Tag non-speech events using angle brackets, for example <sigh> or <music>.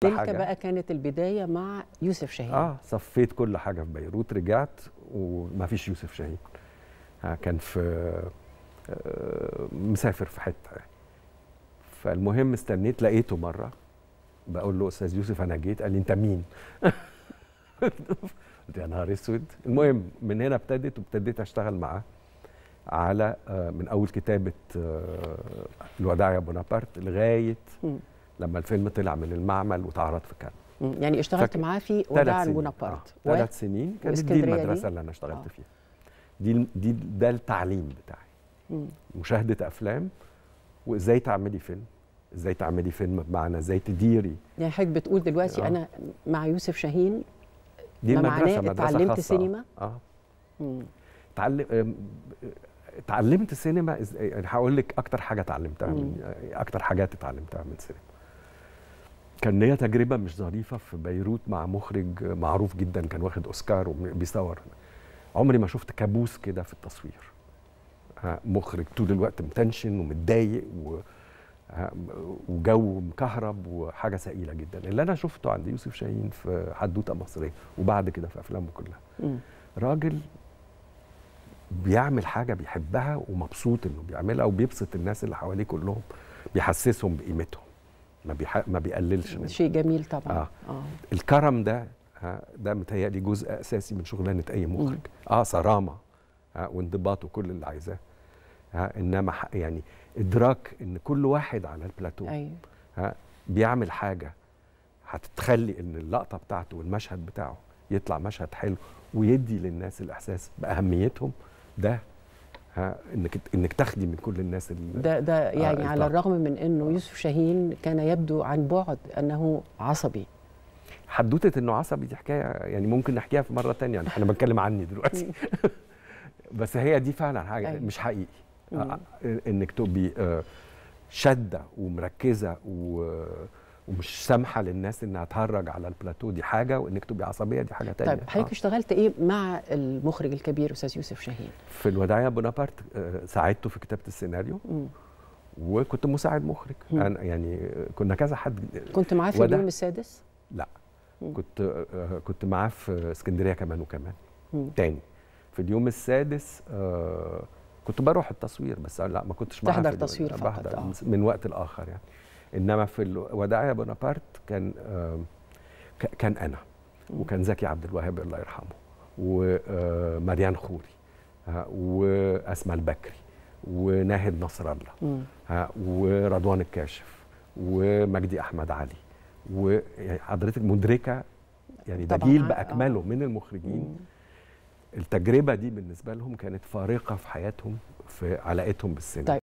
تلك بقى كانت البدايه مع يوسف شاهين اه صفيت كل حاجه في بيروت رجعت وما فيش يوسف شاهين آه، كان في آه، مسافر في حته فالمهم استنيت لقيته مره بقول له استاذ يوسف انا جيت قال لي انت مين <laughs> قلت يا نهار اسود المهم من هنا ابتدت وابتديت اشتغل معاه على آه، من اول كتابه الوداع يا بونابرت لغايه لما الفيلم طلع من المعمل وتعرض في كان يعني اشتغلت معاه في وداع البونابرت آه. ثلاث سنين, كانت دي المدرسه دي؟ اللي انا اشتغلت آه. فيها دي دي ده التعليم بتاعي مم. مشاهده افلام وازاي تعملي فيلم ازاي تعملي فيلم بمعنى ازاي تديري يعني حضرتك بتقول دلوقتي آه. انا مع يوسف شاهين دي ما معناه اتعلمت خاصة. سينما اه اتعلم آه، اتعلمت سينما آه، يعني هقول لك اكتر حاجه اتعلمتها من اكتر حاجات اتعلمتها من سينما كان ليا تجربه مش ظريفه في بيروت مع مخرج معروف جدا كان واخد اوسكار وبيصور عمري ما شفت كابوس كده في التصوير مخرج طول الوقت متنشن ومتضايق وجو مكهرب وحاجه ثقيله جدا اللي انا شفته عند يوسف شاهين في حدوته مصريه وبعد كده في افلامه كلها راجل بيعمل حاجه بيحبها ومبسوط انه بيعملها وبيبسط الناس اللي حواليه كلهم بيحسسهم بقيمتهم ما, بيح... ما بيقللش منه شيء جميل طبعا آه. آه. الكرم ده آه ده متهيألي جزء أساسي من شغلانة أي مخرج آه صرامة آه وانضباط وكل اللي عايزاه آه إنما يعني إدراك إن كل واحد على البلاتو أيوه. آه بيعمل حاجة هتتخلي إن اللقطة بتاعته والمشهد بتاعه يطلع مشهد حلو ويدي للناس الإحساس بأهميتهم ده انك انك تاخدي من كل الناس ده ده آه، يعني آه على الرغم من انه يوسف شاهين كان يبدو عن بعد انه عصبي حدوته انه عصبي دي حكايه يعني ممكن نحكيها في مره ثانيه يعني احنا بنتكلم عني دلوقتي <laughs> <laughs> بس هي دي فعلا حاجه أي. أيوة. مش حقيقي آه انك تبقي آه شاده ومركزه و ومش سامحه للناس انها تهرج على البلاتو دي حاجه وانك تبقي عصبيه دي حاجه ثانيه طيب حضرتك آه. اشتغلت ايه مع المخرج الكبير استاذ يوسف شاهين في الوداعيه بونابرت آه، ساعدته في كتابه السيناريو وكنت مساعد مخرج انا يعني كنا كذا حد كنت معاه في اليوم السادس لا كنت آه، كنت معاه في اسكندريه كمان وكمان مم. تاني في اليوم السادس آه، كنت بروح التصوير بس لا ما كنتش معاه تحضر تصوير فقط آه. من وقت لاخر يعني انما في الوداع يا بونابرت كان كان انا وكان زكي عبد الوهاب الله يرحمه ومريان آه، خوري واسماء البكري وناهد نصر الله ورضوان الكاشف ومجدي احمد علي وحضرتك يعني مدركه يعني ده جيل باكمله آه. من المخرجين التجربه دي بالنسبه لهم كانت فارقه في حياتهم في علاقتهم بالسينما طيب.